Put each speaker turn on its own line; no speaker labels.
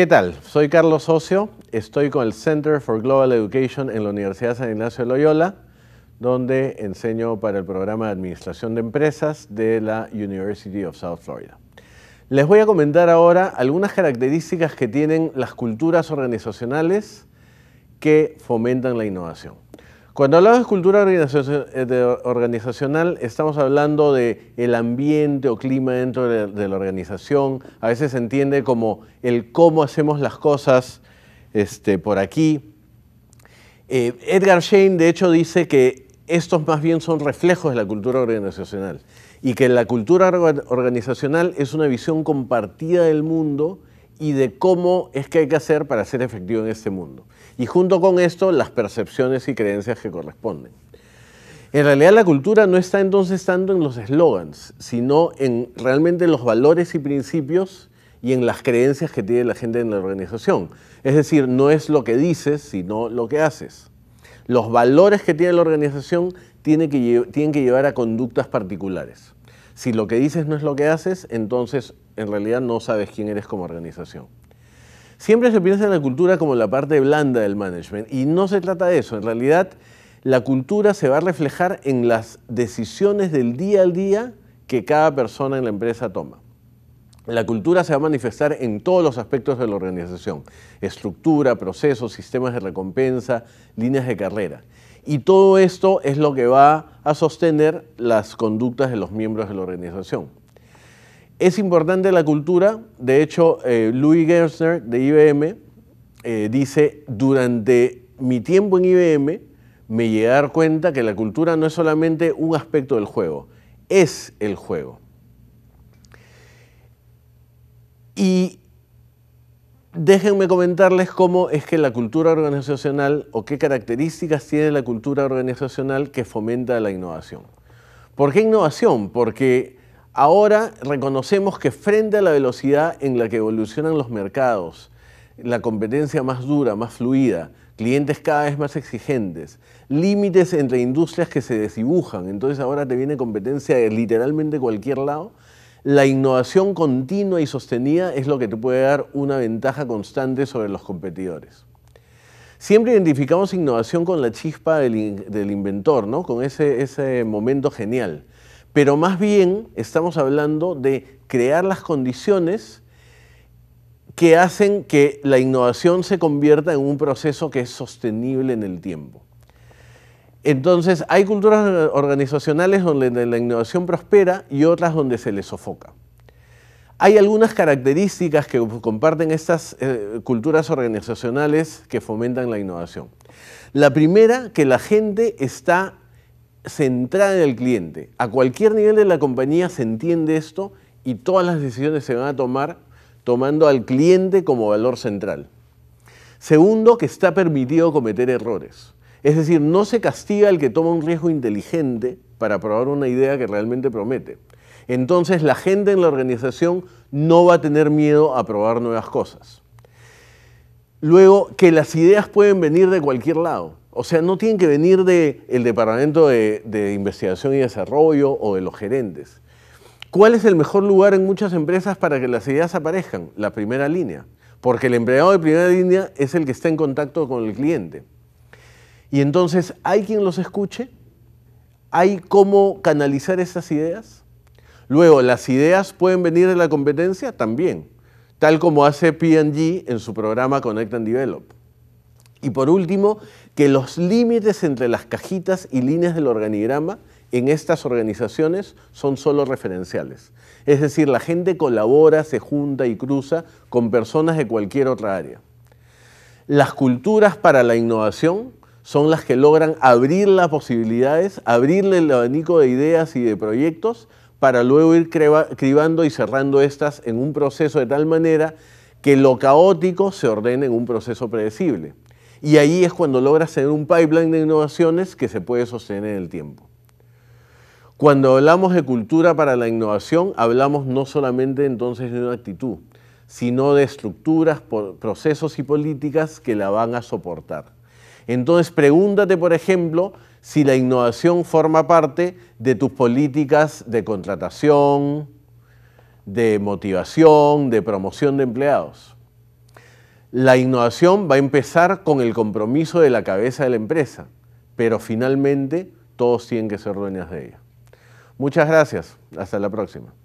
¿Qué tal? Soy Carlos Socio, estoy con el Center for Global Education en la Universidad San Ignacio de Loyola, donde enseño para el programa de Administración de Empresas de la University of South Florida. Les voy a comentar ahora algunas características que tienen las culturas organizacionales que fomentan la innovación. Cuando hablamos de cultura eh, organizacional, estamos hablando de ambiente o clima dentro de, la organización. A veces se entiende como el cómo hacemos las cosas este, por aquí. Eh, Edgar Shane, de hecho, dice que estos más bien son reflejos de la cultura organizacional y que la cultura organizacional es una visión compartida del mundo y de cómo es que hay que hacer para ser efectivo en este mundo. Y junto con esto, las percepciones y creencias que corresponden. En realidad la cultura no está entonces tanto en los eslogans, sino en realmente los valores y principios y en las creencias que tiene la gente en la organización. Es decir, no es lo que dices, sino lo que haces. Los valores que tiene la organización tienen que, tienen que llevar a conductas particulares. Si lo que dices no es lo que haces, entonces en realidad no sabes quién eres como organización. Siempre se piensa en la cultura como la parte blanda del management y no se trata de eso. En realidad, la cultura se va a reflejar en las decisiones del día al día que cada persona en la empresa toma. La cultura se va a manifestar en todos los aspectos de la organización, estructura, procesos, sistemas de recompensa, líneas de carrera. Y todo esto es lo que va a sostener las conductas de los miembros de la organización. Es importante la cultura, de hecho, eh, Louis Gerstner de IBM eh, dice, durante mi tiempo en IBM me llegué a dar cuenta que la cultura no es solamente un aspecto del juego, es el juego. Y déjenme comentarles cómo es que la cultura organizacional o qué características tiene la cultura organizacional que fomenta la innovación. ¿Por qué innovación? Porque Ahora reconocemos que frente a la velocidad en la que evolucionan los mercados, la competencia más dura, más fluida, clientes cada vez más exigentes, límites entre industrias que se desdibujan, entonces ahora te viene competencia de literalmente cualquier lado, la innovación continua y sostenida es lo que te puede dar una ventaja constante sobre los competidores. Siempre identificamos innovación con la chispa del, inventor, con ese momento genial pero más bien estamos hablando de crear las condiciones que hacen que la innovación se convierta en un proceso que es sostenible en el tiempo. Entonces, hay culturas organizacionales donde la innovación prospera y otras donde se le sofoca. Hay algunas características que comparten estas eh, culturas organizacionales que fomentan la innovación. La primera, que la gente está centrada en el cliente. A cualquier nivel de la compañía se entiende esto y todas las decisiones se van a tomar tomando al cliente como valor central. Segundo, que está permitido cometer errores. Es decir, no se castiga el que toma un riesgo inteligente para probar una idea que realmente promete. Entonces la gente en la organización no va a tener miedo a probar nuevas cosas. Luego, que las ideas pueden venir de cualquier lado. O sea, no tienen que venir del Departamento de, Investigación y Desarrollo o de los gerentes. ¿Cuál es el mejor lugar en muchas empresas para que las ideas aparezcan? La primera línea. Porque el empleado de primera línea es el que está en contacto con el cliente. Y entonces, ¿hay quien los escuche? ¿Hay cómo canalizar esas ideas? Luego, ¿las ideas pueden venir de la competencia? También, tal como hace PG en su programa Connect and Develop. Y por último, que los límites entre las cajitas y líneas del organigrama en estas organizaciones son solo referenciales. Es decir, la gente colabora, se junta y cruza con personas de cualquier otra área. Las culturas para la innovación son las que logran abrir las posibilidades, abrirle el abanico de ideas y de proyectos para luego ir cribando y cerrando estas en un proceso de tal manera que lo caótico se ordene en un proceso predecible. Y ahí es cuando logras tener un pipeline de innovaciones que se puede sostener en el tiempo. Cuando hablamos de cultura para la innovación, hablamos no solamente entonces de una actitud, sino de estructuras, procesos y políticas que la van a soportar. Entonces pregúntate, por ejemplo, si la innovación forma parte de tus políticas de contratación, de motivación, de promoción de empleados. La innovación va a empezar con el compromiso de la cabeza de la empresa, pero finalmente todos tienen que ser dueños de ella. Muchas gracias. Hasta la próxima.